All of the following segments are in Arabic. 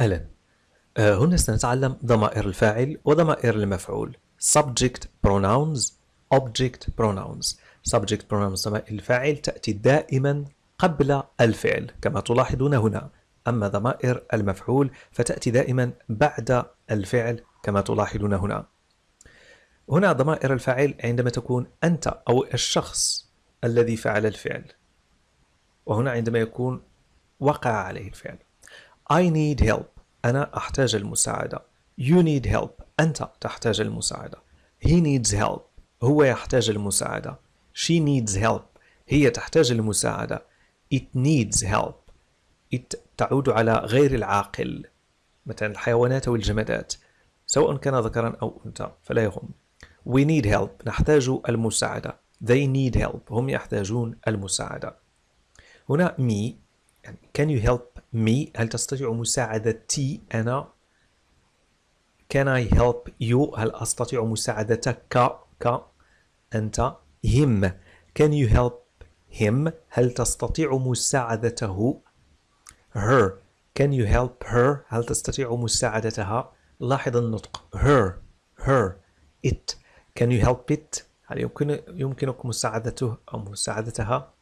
أهلا آه، هنا سنتعلم ضمائر الفاعل وضمائر المفعول subject pronouns object pronouns subject pronouns ضمائر الفاعل تأتي دائما قبل الفعل كما تلاحظون هنا أما ضمائر المفعول فتأتي دائما بعد الفعل كما تلاحظون هنا هنا ضمائر الفاعل عندما تكون أنت أو الشخص الذي فعل الفعل وهنا عندما يكون وقع عليه الفعل I need help أنا أحتاج المساعدة You need help أنت تحتاج المساعدة He needs help هو يحتاج المساعدة She needs help هي تحتاج المساعدة It needs help It تعود على غير العاقل مثلا الحيوانات أو الجمادات سواء كان ذكرا أو أنثى فلا يهم We need help نحتاج المساعدة They need help هم يحتاجون المساعدة هنا me can you help me هل تستطيع مساعدتي أنا can I help you هل أستطيع مساعدتك ك أنت him can you help him هل تستطيع مساعدته her can you help her هل تستطيع مساعدتها لاحظ النطق her her it can you help it هل يمكن يمكنك مساعدته أو مساعدتها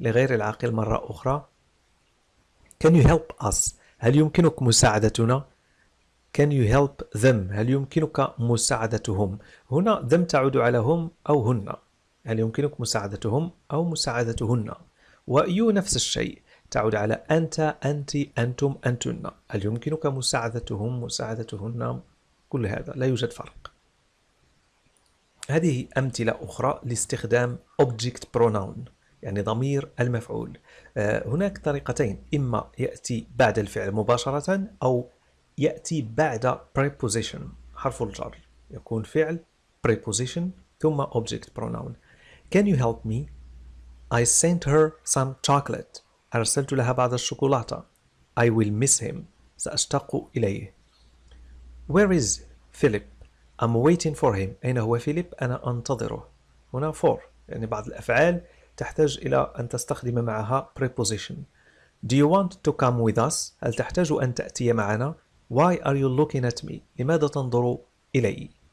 لغير العاقل مرة أخرى Can you help us هل يمكنك مساعدتنا Can you help them هل يمكنك مساعدتهم هنا them تعود على هم أو هن هل يمكنك مساعدتهم أو مساعدتهن و you نفس الشيء تعود على أنت أنت أنتم أنتن هل يمكنك مساعدتهم مساعدتهن كل هذا لا يوجد فرق هذه أمثلة أخرى لاستخدام object pronoun يعني ضمير المفعول آه، هناك طريقتين إما يأتي بعد الفعل مباشرة أو يأتي بعد preposition حرف الجر يكون فعل preposition ثم object pronoun Can you help me? I sent her some chocolate أرسلت لها بعض الشوكولاتة I will miss him سأشتاق إليه Where is Philip? I'm waiting for him أين هو فيليب؟ أنا أنتظره هنا for يعني بعض الأفعال تحتاج إلى أن تستخدم معها preposition Do you want to come with us؟ هل تحتاج أن تأتي معنا؟ Why are you looking at me؟ لماذا تنظر إلي؟